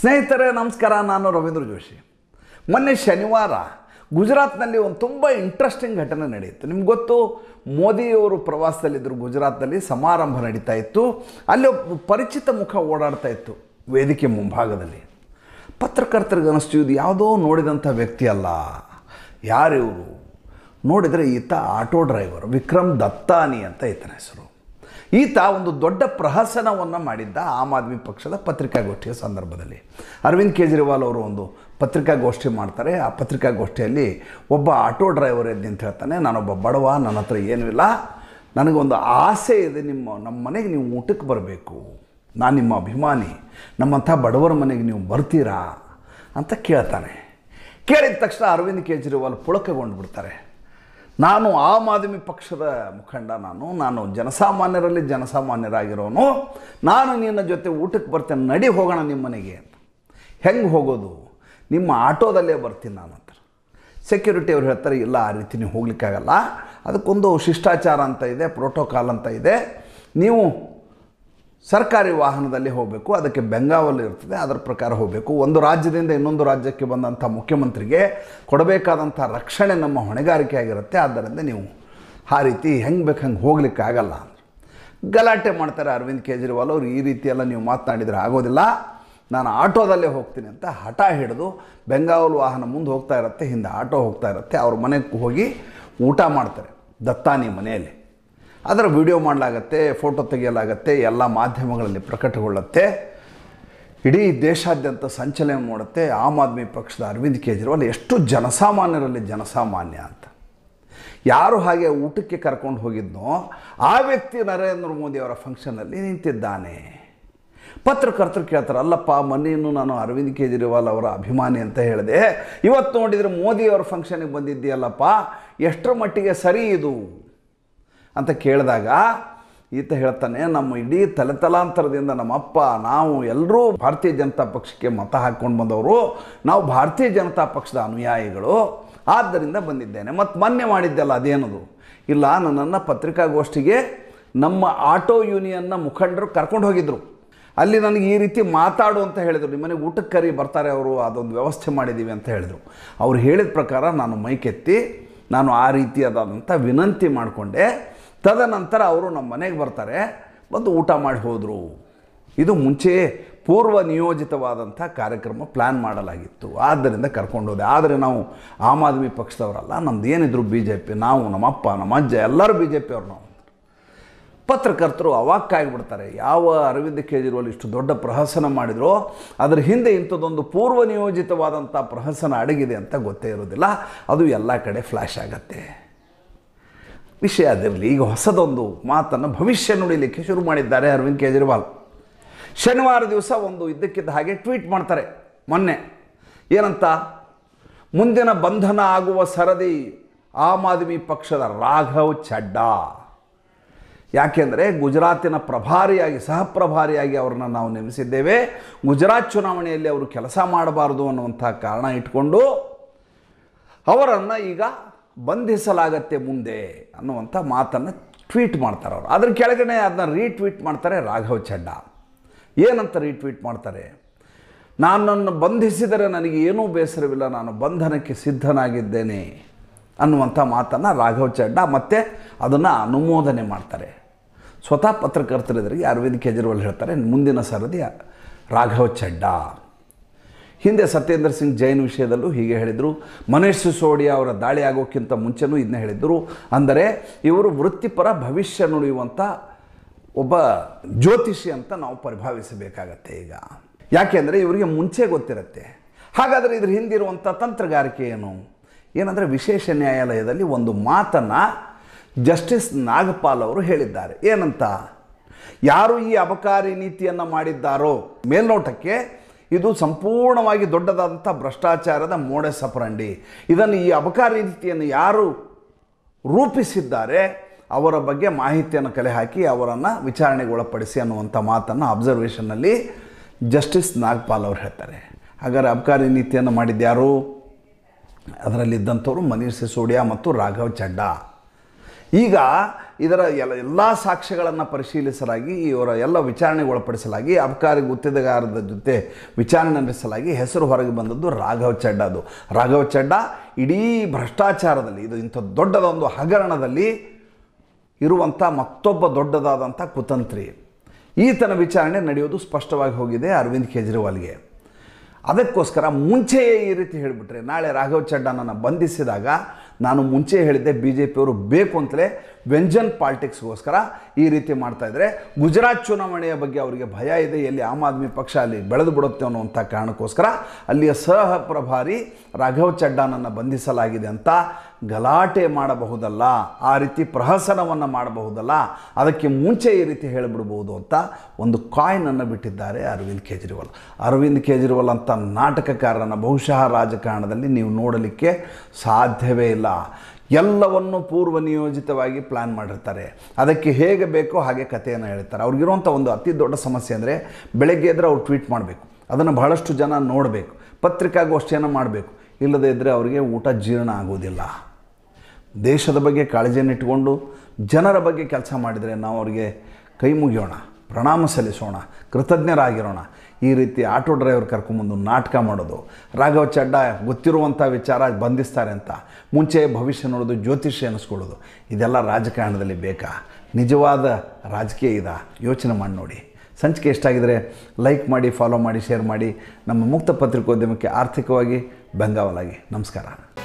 ಸ್ನೇಹಿತರೆ ನಮಸ್ಕಾರ ನಾನು ರವೀಂದ್ರ ಜೋಶಿ ಮೊನ್ನೆ ಶನಿವಾರ ಗುಜರಾತ್ನಲ್ಲಿ ಒಂದು ತುಂಬ ಇಂಟ್ರೆಸ್ಟಿಂಗ್ ಘಟನೆ ನಡೆಯಿತು ನಿಮ್ಗೆ ಗೊತ್ತು ಮೋದಿಯವರು ಪ್ರವಾಸದಲ್ಲಿದ್ದರು ಗುಜರಾತ್ನಲ್ಲಿ ಸಮಾರಂಭ ನಡೀತಾ ಇತ್ತು ಅಲ್ಲಿ ಪರಿಚಿತ ಮುಖ ಓಡಾಡ್ತಾ ಇತ್ತು ವೇದಿಕೆ ಮುಂಭಾಗದಲ್ಲಿ ಪತ್ರಕರ್ತರಿಗೆ ಅನಿಸ್ತು ಇದು ಯಾವುದೋ ನೋಡಿದಂಥ ವ್ಯಕ್ತಿ ಅಲ್ಲ ಯಾರಿವರು ನೋಡಿದರೆ ಈತ ಆಟೋ ಡ್ರೈವರ್ ವಿಕ್ರಮ್ ದತ್ತಾನಿ ಅಂತ ಈತನ ಹೆಸರು ಈತ ಒಂದು ದೊಡ್ಡ ಪ್ರಹಸನವನ್ನು ಮಾಡಿದ್ದ ಆಮ್ ಆದ್ಮಿ ಪಕ್ಷದ ಪತ್ರಿಕಾಗೋಷ್ಠಿಯ ಸಂದರ್ಭದಲ್ಲಿ ಅರವಿಂದ್ ಕೇಜ್ರಿವಾಲ್ ಅವರು ಒಂದು ಪತ್ರಿಕಾಗೋಷ್ಠಿ ಮಾಡ್ತಾರೆ ಆ ಪತ್ರಿಕಾಗೋಷ್ಠಿಯಲ್ಲಿ ಒಬ್ಬ ಆಟೋ ಡ್ರೈವರ್ ಎದ್ದು ಅಂತ ಹೇಳ್ತಾನೆ ನಾನೊಬ್ಬ ಬಡವ ನನ್ನ ಹತ್ರ ಏನೂ ಇಲ್ಲ ನನಗೊಂದು ಆಸೆ ಇದೆ ನಿಮ್ಮ ನಮ್ಮ ಮನೆಗೆ ನೀವು ಊಟಕ್ಕೆ ಬರಬೇಕು ನಾನು ನಿಮ್ಮ ಅಭಿಮಾನಿ ನಮ್ಮಂಥ ಬಡವರ ಮನೆಗೆ ನೀವು ಬರ್ತೀರಾ ಅಂತ ಕೇಳ್ತಾನೆ ಕೇಳಿದ ತಕ್ಷಣ ಅರವಿಂದ್ ಕೇಜ್ರಿವಾಲ್ ಪುಳಕಗೊಂಡು ಬಿಡ್ತಾರೆ ನಾನು ಆಮ್ ಆದ್ಮಿ ಪಕ್ಷದ ಮುಖಂಡ ನಾನು ನಾನು ಜನಸಾಮಾನ್ಯರಲ್ಲಿ ಜನಸಾಮಾನ್ಯರಾಗಿರೋನು ನಾನು ನಿನ್ನ ಜೊತೆ ಊಟಕ್ಕೆ ಬರ್ತೇನೆ ನಡಿ ಹೋಗೋಣ ನಿಮ್ಮ ಮನೆಗೆ ಅಂತ ಹೆಂಗೆ ಹೋಗೋದು ನಿಮ್ಮ ಆಟೋದಲ್ಲೇ ಬರ್ತೀನಿ ನಾನು ಅಂತ ಸೆಕ್ಯೂರಿಟಿ ಅವ್ರು ಹೇಳ್ತಾರೆ ಇಲ್ಲ ಆ ರೀತಿ ನೀವು ಹೋಗ್ಲಿಕ್ಕಾಗಲ್ಲ ಅದಕ್ಕೊಂದು ಶಿಷ್ಟಾಚಾರ ಅಂತ ಇದೆ ಪ್ರೋಟೋಕಾಲ್ ಅಂತ ಇದೆ ನೀವು ಸರ್ಕಾರಿ ವಾಹನದಲ್ಲಿ ಹೋಗಬೇಕು ಅದಕ್ಕೆ ಬೆಂಗಾವಲ್ ಇರ್ತದೆ ಅದರ ಪ್ರಕಾರ ಹೋಗಬೇಕು ಒಂದು ರಾಜ್ಯದಿಂದ ಇನ್ನೊಂದು ರಾಜ್ಯಕ್ಕೆ ಬಂದಂಥ ಮುಖ್ಯಮಂತ್ರಿಗೆ ಕೊಡಬೇಕಾದಂಥ ರಕ್ಷಣೆ ನಮ್ಮ ಹೊಣೆಗಾರಿಕೆ ಆಗಿರುತ್ತೆ ಆದ್ದರಿಂದ ನೀವು ಆ ರೀತಿ ಹೆಂಗೆ ಬೇಕು ಹಂಗೆ ಆಗಲ್ಲ ಗಲಾಟೆ ಮಾಡ್ತಾರೆ ಅರವಿಂದ್ ಕೇಜ್ರಿವಾಲ್ ಅವರು ಈ ರೀತಿಯೆಲ್ಲ ನೀವು ಮಾತನಾಡಿದರೆ ಆಗೋದಿಲ್ಲ ನಾನು ಆಟೋದಲ್ಲೇ ಹೋಗ್ತೀನಿ ಅಂತ ಹಠ ಹಿಡಿದು ಬೆಂಗಾವಲ್ ವಾಹನ ಮುಂದೆ ಹೋಗ್ತಾ ಇರುತ್ತೆ ಹಿಂದೆ ಆಟೋ ಹೋಗ್ತಾ ಇರುತ್ತೆ ಅವ್ರ ಮನೆಗೆ ಹೋಗಿ ಊಟ ಮಾಡ್ತಾರೆ ದತ್ತಾನಿ ಮನೆಯಲ್ಲಿ ಅದರ ವಿಡಿಯೋ ಮಾಡಲಾಗತ್ತೆ ಫೋಟೋ ತೆಗೆಯಲಾಗತ್ತೆ ಎಲ್ಲ ಮಾಧ್ಯಮಗಳಲ್ಲಿ ಪ್ರಕಟಗೊಳ್ಳುತ್ತೆ ಇಡೀ ದೇಶಾದ್ಯಂತ ಸಂಚಲನ ಮಾಡುತ್ತೆ ಆಮ್ ಆದ್ಮಿ ಪಕ್ಷದ ಅರವಿಂದ್ ಕೇಜ್ರಿವಾಲ್ ಎಷ್ಟು ಜನಸಾಮಾನ್ಯರಲ್ಲಿ ಜನಸಾಮಾನ್ಯ ಅಂತ ಯಾರು ಹಾಗೆ ಊಟಕ್ಕೆ ಕರ್ಕೊಂಡು ಹೋಗಿದ್ನೋ ಆ ವ್ಯಕ್ತಿ ನರೇಂದ್ರ ಮೋದಿ ಅವರ ಫಂಕ್ಷನಲ್ಲಿ ನಿಂತಿದ್ದಾನೆ ಪತ್ರಕರ್ತರು ಕೇಳ್ತಾರೆ ಅಲ್ಲಪ್ಪ ಮೊನ್ನೆಯನ್ನು ನಾನು ಅರವಿಂದ್ ಕೇಜ್ರಿವಾಲ್ ಅವರ ಅಭಿಮಾನಿ ಅಂತ ಹೇಳಿದೆ ಇವತ್ತು ನೋಡಿದರೆ ಮೋದಿಯವರ ಫಂಕ್ಷನಿಗೆ ಬಂದಿದ್ದೀಯಲ್ಲಪ್ಪ ಎಷ್ಟರ ಮಟ್ಟಿಗೆ ಸರಿ ಇದು ಅಂತ ಕೇಳಿದಾಗ ಈತ ಹೇಳ್ತಾನೆ ನಮ್ಮ ಇಡೀ ತಲೆತಲಾಂತರದಿಂದ ನಮ್ಮ ಅಪ್ಪ ನಾವು ಎಲ್ಲರೂ ಭಾರತೀಯ ಜನತಾ ಪಕ್ಷಕ್ಕೆ ಮತ ಹಾಕ್ಕೊಂಡು ಬಂದವರು ನಾವು ಭಾರತೀಯ ಜನತಾ ಪಕ್ಷದ ಅನುಯಾಯಿಗಳು ಆದ್ದರಿಂದ ಬಂದಿದ್ದೇನೆ ಮತ್ತು ಮಾನ್ಯ ಮಾಡಿದ್ದೆಲ್ಲ ಅದೇನದು ಇಲ್ಲ ನನ್ನನ್ನು ಪತ್ರಿಕಾಗೋಷ್ಠಿಗೆ ನಮ್ಮ ಆಟೋ ಯೂನಿಯನ್ನ ಮುಖಂಡರು ಕರ್ಕೊಂಡು ಹೋಗಿದ್ದರು ಅಲ್ಲಿ ನನಗೆ ಈ ರೀತಿ ಮಾತಾಡು ಅಂತ ಹೇಳಿದರು ನಿಮ್ಮನೆಗೆ ಊಟಕ್ಕೆ ಕರಿ ಬರ್ತಾರೆ ಅವರು ಅದೊಂದು ವ್ಯವಸ್ಥೆ ಮಾಡಿದ್ದೀವಿ ಅಂತ ಹೇಳಿದರು ಅವ್ರು ಹೇಳಿದ ಪ್ರಕಾರ ನಾನು ಮೈಕೆತ್ತಿ ನಾನು ಆ ರೀತಿಯಾದಂಥ ವಿನಂತಿ ಮಾಡಿಕೊಂಡೆ ತದನಂತರ ಅವರು ನಮ್ಮ ಮನೆಗೆ ಬರ್ತಾರೆ ಬಂದು ಊಟ ಮಾಡಿ ಹೋದರು ಇದು ಮುಂಚೆಯೇ ಪೂರ್ವ ನಿಯೋಜಿತವಾದಂಥ ಕಾರ್ಯಕ್ರಮ ಪ್ಲ್ಯಾನ್ ಮಾಡಲಾಗಿತ್ತು ಆದ್ದರಿಂದ ಕರ್ಕೊಂಡೋದೆ ಆದರೆ ನಾವು ಆಮ್ ಆದ್ಮಿ ಪಕ್ಷದವರಲ್ಲ ನಮ್ದು ಏನಿದ್ರು ಬಿ ಜೆ ಪಿ ನಾವು ನಮ್ಮಪ್ಪ ನಮ್ಮ ಅಜ್ಜ ಎಲ್ಲರೂ ಬಿ ಜೆ ಪಿಯವ್ರು ನಾವು ಪತ್ರಕರ್ತರು ಅವಾಕ್ಕಾಗಿಬಿಡ್ತಾರೆ ಯಾವ ಅರವಿಂದ ಕೇಜ್ರಿವಾಲ್ ಇಷ್ಟು ದೊಡ್ಡ ಪ್ರಹಸನ ಮಾಡಿದ್ರೋ ಅದರ ಹಿಂದೆ ಇಂಥದ್ದೊಂದು ಪೂರ್ವ ನಿಯೋಜಿತವಾದಂಥ ಪ್ರಹಸನ ಅಡಗಿದೆ ಅಂತ ಗೊತ್ತೇ ಇರೋದಿಲ್ಲ ಅದು ಎಲ್ಲ ಕಡೆ ಫ್ಲ್ಯಾಶ್ ಆಗತ್ತೆ ವಿಷಯ ಅದಿರಲಿ ಈಗ ಹೊಸದೊಂದು ಮಾತನ್ನು ಭವಿಷ್ಯ ನುಡಿಲಿಕ್ಕೆ ಶುರು ಮಾಡಿದ್ದಾರೆ ಅರವಿಂದ್ ಕೇಜ್ರಿವಾಲ್ ಶನಿವಾರ ದಿವಸ ಒಂದು ಇದ್ದಕ್ಕಿದ್ದ ಹಾಗೆ ಟ್ವೀಟ್ ಮಾಡ್ತಾರೆ ಮೊನ್ನೆ ಏನಂತ ಮುಂದಿನ ಬಂಧನ ಆಗುವ ಸರದಿ ಆಮ್ ಆದ್ಮಿ ಪಕ್ಷದ ರಾಘವ್ ಚಡ್ಡಾ ಯಾಕೆಂದರೆ ಗುಜರಾತಿನ ಪ್ರಭಾರಿಯಾಗಿ ಸಹಪ್ರಭಾರಿಯಾಗಿ ಅವರನ್ನು ನಾವು ನೇಮಿಸಿದ್ದೇವೆ ಗುಜರಾತ್ ಚುನಾವಣೆಯಲ್ಲಿ ಅವರು ಕೆಲಸ ಮಾಡಬಾರ್ದು ಅನ್ನುವಂಥ ಕಾರಣ ಇಟ್ಕೊಂಡು ಅವರನ್ನು ಈಗ ಬಂಧಿಸಲಾಗತ್ತೆ ಮುಂದೆ ಅನ್ನುವಂಥ ಮಾತನ್ನು ಟ್ವೀಟ್ ಮಾಡ್ತಾರೆ ಅವರು ಅದ್ರ ಕೆಳಗಡೆ ಅದನ್ನ ರೀಟ್ವೀಟ್ ಮಾಡ್ತಾರೆ ರಾಘವ್ ಚಡ್ಡ ಏನಂತ ರೀಟ್ವೀಟ್ ಮಾಡ್ತಾರೆ ನನ್ನನ್ನು ಬಂಧಿಸಿದರೆ ನನಗೆ ಏನೂ ಬೇಸರವಿಲ್ಲ ನಾನು ಬಂಧನಕ್ಕೆ ಸಿದ್ಧನಾಗಿದ್ದೇನೆ ಅನ್ನುವಂಥ ಮಾತನ್ನು ರಾಘವ್ ಚಡ್ಡ ಮತ್ತೆ ಅದನ್ನು ಅನುಮೋದನೆ ಮಾಡ್ತಾರೆ ಸ್ವತಃ ಪತ್ರಕರ್ತರಿದ್ರಿಗೆ ಅರವಿಂದ್ ಕೇಜ್ರಿವಾಲ್ ಹೇಳ್ತಾರೆ ಮುಂದಿನ ಸರದಿ ರಾಘವ್ ಚಡ್ಡ ಹಿಂದೆ ಸತ್ಯೇಂದ್ರ ಸಿಂಗ್ ಜೈನ್ ವಿಷಯದಲ್ಲೂ ಹೀಗೆ ಹೇಳಿದರು ಮನೀಶ್ ಸಿಸೋಡಿಯಾ ಅವರ ದಾಳಿ ಆಗೋಕ್ಕಿಂತ ಮುಂಚೆನೂ ಇದನ್ನೇ ಹೇಳಿದರು ಅಂದರೆ ಇವರು ವೃತ್ತಿಪರ ಭವಿಷ್ಯ ನುಡಿಯುವಂಥ ಒಬ್ಬ ಜ್ಯೋತಿಷಿ ಅಂತ ನಾವು ಪರಿಭಾವಿಸಬೇಕಾಗತ್ತೆ ಈಗ ಯಾಕೆಂದರೆ ಇವರಿಗೆ ಮುಂಚೆ ಗೊತ್ತಿರುತ್ತೆ ಹಾಗಾದರೆ ಇದ್ರ ಹಿಂದಿರುವಂಥ ತಂತ್ರಗಾರಿಕೆ ಏನು ಏನಂದರೆ ವಿಶೇಷ ನ್ಯಾಯಾಲಯದಲ್ಲಿ ಒಂದು ಮಾತನ್ನು ಜಸ್ಟಿಸ್ ನಾಗಪಾಲ್ ಅವರು ಹೇಳಿದ್ದಾರೆ ಏನಂತ ಯಾರು ಈ ಅಬಕಾರಿ ನೀತಿಯನ್ನು ಮಾಡಿದ್ದಾರೋ ಮೇಲ್ನೋಟಕ್ಕೆ ಇದು ಸಂಪೂರ್ಣವಾಗಿ ದೊಡ್ಡದಾದಂಥ ಭ್ರಷ್ಟಾಚಾರದ ಮೋಡೆ ಸಪರಂಡಿ ಇದನ್ನು ಈ ಅಬಕಾರಿ ನೀತಿಯನ್ನು ಯಾರು ರೂಪಿಸಿದ್ದಾರೆ ಅವರ ಬಗ್ಗೆ ಮಾಹಿತಿಯನ್ನು ಕಲೆ ಹಾಕಿ ಅವರನ್ನು ವಿಚಾರಣೆಗೆ ಒಳಪಡಿಸಿ ಅನ್ನುವಂಥ ಮಾತನ್ನು ಅಬ್ಸರ್ವೇಷನ್ನಲ್ಲಿ ಜಸ್ಟಿಸ್ ನಾಗ್ಪಾಲ್ ಅವರು ಹೇಳ್ತಾರೆ ಹಾಗಾದ್ರೆ ಅಬಕಾರಿ ನೀತಿಯನ್ನು ಮಾಡಿದ್ಯಾರು ಅದರಲ್ಲಿದ್ದಂಥವ್ರು ಮನೀಷ್ ಸಿಸೋಡಿಯಾ ಮತ್ತು ರಾಘವ್ ಚಡ್ಡಾ ಈಗ ಇದರ ಎಲ್ಲ ಎಲ್ಲ ಸಾಕ್ಷ್ಯಗಳನ್ನು ಪರಿಶೀಲಿಸಲಾಗಿ ಇವರ ಎಲ್ಲ ವಿಚಾರಣೆಗೆ ಒಳಪಡಿಸಲಾಗಿ ಅಬಕಾರಿ ಗುತ್ತಿಗೆದಾರರ ಜೊತೆ ವಿಚಾರಣೆ ನಡೆಸಲಾಗಿ ಹೆಸರು ಹೊರಗೆ ಬಂದದ್ದು ರಾಘವ್ ಚಡ್ಡದು ರಾಘವ್ ಚಡ್ಡ ಇಡೀ ಭ್ರಷ್ಟಾಚಾರದಲ್ಲಿ ಇದು ಇಂಥ ದೊಡ್ಡದೊಂದು ಹಗರಣದಲ್ಲಿ ಇರುವಂಥ ಮತ್ತೊಬ್ಬ ದೊಡ್ಡದಾದಂಥ ಕುತಂತ್ರಿ ಈತನ ವಿಚಾರಣೆ ನಡೆಯೋದು ಸ್ಪಷ್ಟವಾಗಿ ಹೋಗಿದೆ ಅರವಿಂದ್ ಕೇಜ್ರಿವಾಲ್ಗೆ ಅದಕ್ಕೋಸ್ಕರ ಮುಂಚೆಯೇ ಈ ರೀತಿ ಹೇಳಿಬಿಟ್ರೆ ನಾಳೆ ರಾಘವ್ ಚಡ್ಡನನ್ನು ಬಂಧಿಸಿದಾಗ ನಾನು ಮುಂಚೆ ಹೇಳಿದ್ದೆ ಬಿ ಜೆ ಪಿಯವರು ಬೇಕು ಅಂತಲೇ ವ್ಯಂಜನ್ ಪಾಲಿಟಿಕ್ಸ್ಗೋಸ್ಕರ ಈ ರೀತಿ ಮಾಡ್ತಾ ಗುಜರಾತ್ ಚುನಾವಣೆಯ ಬಗ್ಗೆ ಅವರಿಗೆ ಭಯ ಇದೆ ಎಲ್ಲಿ ಆಮ್ ಆದ್ಮಿ ಪಕ್ಷ ಅಲ್ಲಿ ಬೆಳೆದು ಬಿಡುತ್ತೆ ಅನ್ನುವಂಥ ಕಾರಣಕ್ಕೋಸ್ಕರ ಅಲ್ಲಿಯ ಸಹ ಪ್ರಭಾರಿ ರಾಘವ್ ಚಡ್ಡಾನನ್ನು ಬಂಧಿಸಲಾಗಿದೆ ಅಂತ ಗಲಾಟೆ ಮಾಡಬಹುದಲ್ಲ ಆ ರೀತಿ ಪ್ರಹಸನವನ್ನು ಮಾಡಬಹುದಲ್ಲ ಅದಕ್ಕೆ ಮುಂಚೆ ಈ ರೀತಿ ಹೇಳಿಬಿಡ್ಬೋದು ಅಂತ ಒಂದು ಕಾಯಿನನ್ನು ಬಿಟ್ಟಿದ್ದಾರೆ ಅರವಿಂದ್ ಕೇಜ್ರಿವಾಲ್ ಅರವಿಂದ್ ಕೇಜ್ರಿವಾಲ್ ಅಂತ ನಾಟಕಕಾರನ ಬಹುಶಃ ರಾಜಕಾರಣದಲ್ಲಿ ನೀವು ನೋಡಲಿಕ್ಕೆ ಸಾಧ್ಯವೇ ಇಲ್ಲ ಎಲ್ಲವನ್ನು ಪೂರ್ವ ನಿಯೋಜಿತವಾಗಿ ಪ್ಲ್ಯಾನ್ ಮಾಡಿರ್ತಾರೆ ಅದಕ್ಕೆ ಹೇಗೆ ಬೇಕೋ ಹಾಗೆ ಕಥೆಯನ್ನು ಹೇಳ್ತಾರೆ ಅವ್ರಿಗಿರುವಂಥ ಒಂದು ಅತಿ ದೊಡ್ಡ ಸಮಸ್ಯೆ ಅಂದರೆ ಬೆಳಗ್ಗೆ ಎದ್ರೆ ಅವ್ರು ಟ್ವೀಟ್ ಮಾಡಬೇಕು ಅದನ್ನು ಬಹಳಷ್ಟು ಜನ ನೋಡಬೇಕು ಪತ್ರಿಕಾಗೋಷ್ಠಿಯನ್ನು ಮಾಡಬೇಕು ಇಲ್ಲದೇ ಇದ್ದರೆ ಅವರಿಗೆ ಊಟ ಜೀರ್ಣ ಆಗೋದಿಲ್ಲ ದೇಶದ ಬಗ್ಗೆ ಕಾಳಜಿಯನ್ನು ಇಟ್ಟುಕೊಂಡು ಜನರ ಬಗ್ಗೆ ಕೆಲಸ ಮಾಡಿದರೆ ನಾವು ಅವರಿಗೆ ಕೈ ಮುಗಿಯೋಣ ಪ್ರಣಾಮ ಸಲ್ಲಿಸೋಣ ಕೃತಜ್ಞರಾಗಿರೋಣ ಈ ರೀತಿ ಆಟೋ ಡ್ರೈವರ್ ಕರ್ಕೊಂಬಂದು ನಾಟಕ ಮಾಡೋದು ರಾಘವ ಚಡ್ಡ ಗೊತ್ತಿರುವಂಥ ವಿಚಾರ ಬಂಧಿಸ್ತಾರೆ ಅಂತ ಮುಂಚೆ ಭವಿಷ್ಯ ನೋಡೋದು ಜ್ಯೋತಿಷ್ಯ ಅನ್ನಿಸ್ಕೊಳ್ಳೋದು ಇದೆಲ್ಲ ರಾಜಕಾರಣದಲ್ಲಿ ಬೇಕಾ ನಿಜವಾದ ರಾಜಕೀಯ ಇದ ಯೋಚನೆ ಮಾಡಿ ನೋಡಿ ಸಂಚಿಕೆ ಎಷ್ಟಾಗಿದರೆ ಲೈಕ್ ಮಾಡಿ ಫಾಲೋ ಮಾಡಿ ಶೇರ್ ಮಾಡಿ ನಮ್ಮ ಮುಕ್ತ ಪತ್ರಿಕೋದ್ಯಮಕ್ಕೆ ಆರ್ಥಿಕವಾಗಿ ಬೆಂಗಾವಲಾಗಿ ನಮಸ್ಕಾರ